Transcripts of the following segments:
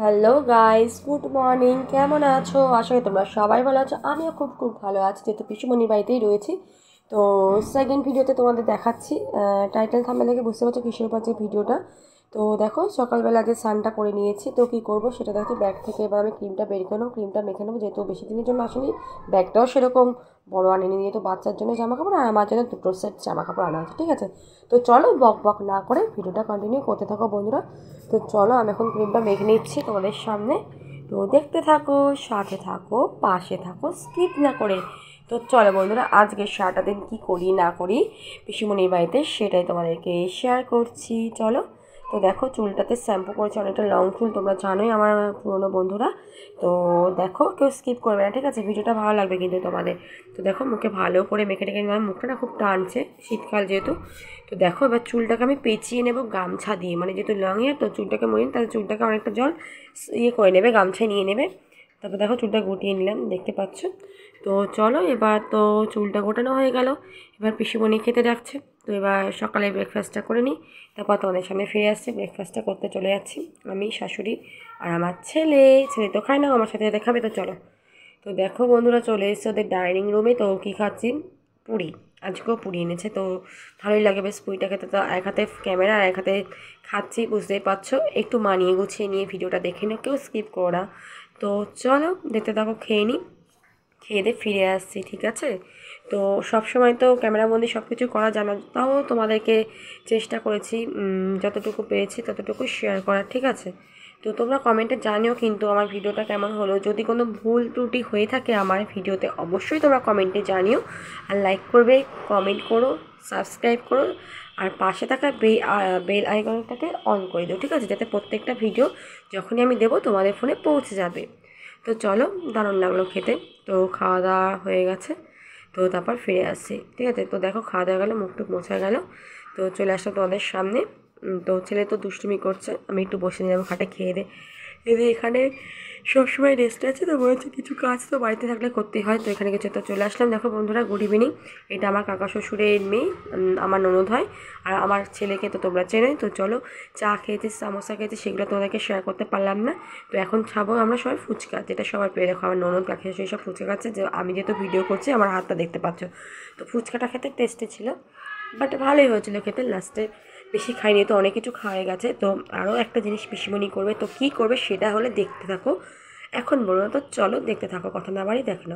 hello guys good morning কেমন আছো আশা করি তোমরা সবাই ভালো আছো আমিও খুব খুব ভালো আছি যেহেতু পিসুমণির বাড়িতেই রয়েছি তো সেকেন্ড ভিডিওতে তোমাদের দেখাচ্ছি টাইটেল থামে লেগে বুঝতে পারছো কিসের উপর যে ভিডিওটা তো দেখো সকালবেলা যে সানটা করে নিয়েছি তো কি করব সেটা দেখো ব্যাগ থেকে এবার আমি ক্রিমটা বের করে নেবো ক্রিমটা মেখে নেবো যেহেতু বেশি দিনের জন্য আসেনি ব্যাগটাও সেরকম বড় আনেনি নিয়ে তো বাচ্চার জন্য জামা কাপড় আর আমার জন্য দুটো সেট জামা কাপড় আনা আছে ঠিক আছে তো চলো বক বক না করে ভিডিওটা কন্টিনিউ করতে থাকো বন্ধুরা তো চলো আমি এখন ক্রিমটা মেখে নিচ্ছি তোমাদের সামনে তো দেখতে থাকো সাথে থাকো পাশে থাকো স্কিপ না করে তো চলো বন্ধুরা আজকে সারাটা দিন কী করি না করি পিসিমনির বাড়িতে সেটাই তোমাদেরকে শেয়ার করছি চলো তো দেখো চুলটাতে শ্যাম্পু করেছে অনেকটা লং চুল তোমরা জানোই আমার পুরনো বন্ধুরা তো দেখো কেউ স্কিপ করবে না ঠিক আছে ভিডিওটা ভালো লাগবে কিন্তু তোমাদের তো দেখো মুখে ভালো করে মেখে টেখে আমার মুখটা না খুব টানছে শীতকাল যেহেতু তো দেখো এবার চুলটাকে আমি পেঁচিয়ে নেবো গামছা দিয়ে মানে যেহেতু লং হেয়ার তো চুলটাকে মরিন তাহলে চুলটাকে অনেকটা জল ইয়ে করে নেবে গামছা নিয়ে নেবে তারপর দেখো চুলটা গুটিয়ে নিলাম দেখতে পাচ্ছ তো চলো এবার তো চুলটা গোটানো হয়ে গেল এবার পিসিমণি খেতে ডাকছে তো এবার সকালে ব্রেকফাস্টটা করে নিই তারপর তোমাদের সামনে ফিরে আসছে ব্রেকফাস্টটা করতে চলে যাচ্ছি আমি শাশুড়ি আর আমার ছেলে ছেলে তো খায় না আমার সাথে দেখাবে তো চলো তো দেখো বন্ধুরা চলে এসছে ওদের ডাইনিং রুমে তো কী খাচ্ছি পুরী আজকেও পুড়িয়ে এনেছে তো ভালোই লাগে বেশ পুরিটা খেতে তো এক হাতে ক্যামেরা আর এক হাতে খাচ্ছি বুঝতেই পারছো একটু মানিয়ে গুছিয়ে নিয়ে ভিডিওটা দেখে নিও কেউ স্কিপ করা তো চলো দেখতে থাকো খেয়ে নিই খেয়ে দিয়ে ফিরে আসছি ঠিক আছে তো সব সময় তো ক্যামেরাবন্দি সব কিছু করা জানা তাও তোমাদেরকে চেষ্টা করেছি যতটুকু পেয়েছি ততটুকু শেয়ার করা ঠিক আছে তো তোমরা কমেন্টে জানিও কিন্তু আমার ভিডিওটা কেমন হলো যদি কোনো ভুল ত্রুটি হয়ে থাকে আমার ভিডিওতে অবশ্যই তোমরা কমেন্টে জানিও আর লাইক করবে কমেন্ট করো সাবস্ক্রাইব করো আর পাশে থাকা বেল আইকনটাকে অন করে দেবো ঠিক আছে যাতে প্রত্যেকটা ভিডিও যখনই আমি দেবো তোমাদের ফোনে পৌঁছে যাবে তো চলো দারুণ লাগলো খেতে তো খাওয়া দাওয়া হয়ে গেছে তো তারপর ফিরে আসছি ঠিক আছে তো দেখো খাওয়া দাওয়া গেলো মুখ টুক মোছা গেল তো চলে আসলো তোমাদের সামনে তো ছেলে তো দুষ্টুমি করছে আমি একটু বসে নিয়ে যাবো খাটে খেয়ে দে দিদি এখানে সবসময় রেস্ট আছে তো মনে হচ্ছে কিছু কাজ তো বাড়িতে থাকলে করতে হয় তো এখানে কিছু তো চলে আসলাম দেখো বন্ধুরা গুড ইভিনিং এটা আমার কাকা শ্বশুরের মেয়ে আমার ননদ হয় আর আমার ছেলেকে তো তোমরা চেনে তো চলো চা খেয়েছি সামোসা খেয়েছি সেগুলো তোমাদেরকে শেয়ার করতে পারলাম না তো এখন খাবো আমরা সবাই ফুচকা যেটা সবাই পেয়ে দেখো আমার ননদ কাকি শ্বশুর সব ফুচকা খাচ্ছে যে আমি যেহেতু ভিডিও করছি আমার হাতটা দেখতে পাচ্ছ তো ফুচকাটা খেতে টেস্টে ছিল বাট ভালোই হয়েছিলো খেতে লাস্টে বেশি খাইনি তো অনেক কিছু খাওয়া গেছে তো আরও একটা জিনিস পিসিমনি করবে তো কি করবে সেটা হলে দেখতে থাকো এখন বলো তো চলো দেখতে থাকো কথা না বাড়ি দেখো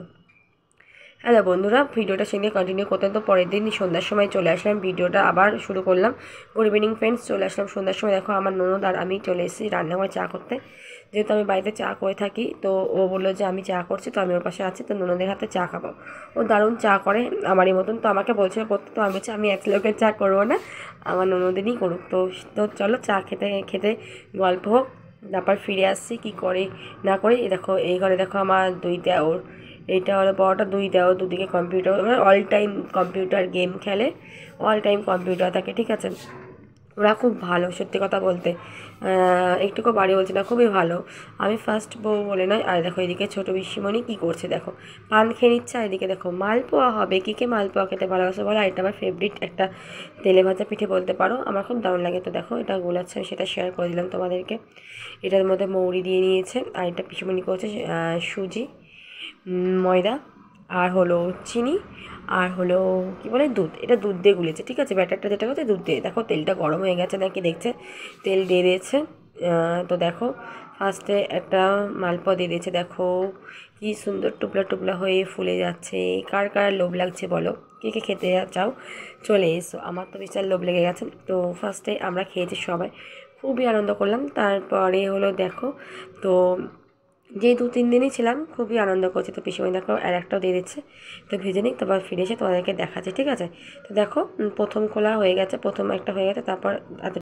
হ্যালো বন্ধুরা ভিডিওটা সেদিকে কন্টিনিউ করতে তো পরের দিন সন্ধ্যার সময় চলে আসলাম ভিডিওটা আবার শুরু করলাম গুড ইভিনিং ফ্রেন্ডস চলে আসলাম সন্ধ্যার সময় দেখো আমার ননদ আর আমি চলে এসেছি রান্নাঘরে চা করতে যেহেতু আমি বাড়িতে চা করে থাকি তো ও বললো যে আমি চা করছি তো আমি ওর পাশে আছি তো ননদের হাতে চা খাবো ও দারুণ চা করে আমারই মতন তো আমাকে বলছিল করতে তো আমি বলছি আমি এক লোকের চা করবো না আমার ননদিনই করুক তো তো চলো চা খেতে খেতে গল্প হোক তারপর ফিরে আসছি কী করে না করে দেখো এই ঘরে দেখো আমার দুই ওর এইটা হলো পড়াটা দুই দেওয়া দুদিকে কম্পিউটার মানে অল টাইম কম্পিউটার গেম খেলে অল টাইম কম্পিউটার থাকে ঠিক আছে ওরা খুব ভালো সত্যি কথা বলতে একটুকু বাড়ি বলছে না খুবই ভালো আমি ফার্স্ট বউ বলে নয় আর দেখো এদিকে ছোটো বিশ্বমণি কী করছে দেখো পান খেয়ে নিচ্ছে আর এদিকে দেখো মালপোয়া হবে কী কে মালপোয়া খেতে ভালোবাসো বলো এটা আমার ফেভারিট একটা তেলে ভাজা পিঠে বলতে পারো আমার খুব দারুণ লাগে তো দেখো এটা গোলাচ্ছে আমি সেটা শেয়ার করে দিলাম তোমাদেরকে এটার মধ্যে মৌরি দিয়ে নিয়েছে আর এটা পিসমণি করছে সুজি ময়দা আর হলো চিনি আর হলো কি বলে দুধ এটা দুধ দিয়ে গুলেছে ঠিক আছে ব্যাটারটা যেটা হচ্ছে দুধ দিয়ে দেখো তেলটা গরম হয়ে গেছে নাকি দেখছে তেল দিয়ে দিয়েছে তো দেখো ফার্স্টে একটা মালপোয়া দিয়ে দিয়েছে দেখো কি সুন্দর টুপলা টুপলা হয়ে ফুলে যাচ্ছে কার কার লোভ লাগছে বলো কে কে খেতে চাও চলে এসো আমার তো বিশাল লোভ লেগে গেছে তো ফার্স্টে আমরা খেয়েছি সবাই খুবই আনন্দ করলাম তারপরে হলো দেখো তো যেই দু তিন দিনই ছিলাম খুবই আনন্দ করছে তো পিসিমণি দেখো আর একটাও দিয়ে দিচ্ছে তো ভেজে নিই তারপর ফিরে এসে তোমাদেরকে দেখাচ্ছি ঠিক আছে তো দেখো প্রথম খোলা হয়ে গেছে প্রথম একটা হয়ে গেছে তারপর